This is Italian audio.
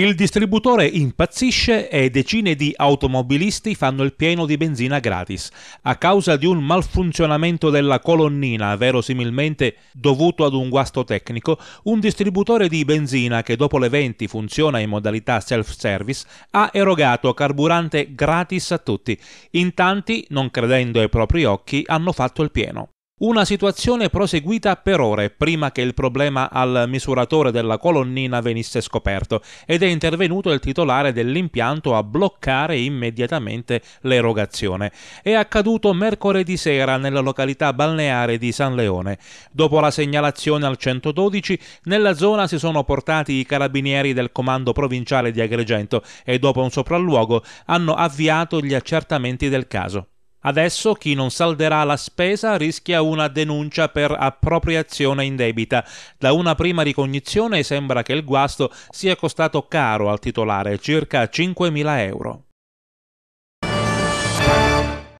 Il distributore impazzisce e decine di automobilisti fanno il pieno di benzina gratis a causa di un malfunzionamento della colonnina, verosimilmente dovuto ad un guasto tecnico. Un distributore di benzina che dopo le 20 funziona in modalità self-service ha erogato carburante gratis a tutti. In tanti, non credendo ai propri occhi, hanno fatto il pieno. Una situazione proseguita per ore prima che il problema al misuratore della colonnina venisse scoperto ed è intervenuto il titolare dell'impianto a bloccare immediatamente l'erogazione. È accaduto mercoledì sera nella località balneare di San Leone. Dopo la segnalazione al 112, nella zona si sono portati i carabinieri del comando provinciale di Agrigento e dopo un sopralluogo hanno avviato gli accertamenti del caso. Adesso chi non salderà la spesa rischia una denuncia per appropriazione indebita. Da una prima ricognizione sembra che il guasto sia costato caro al titolare, circa 5.000 euro.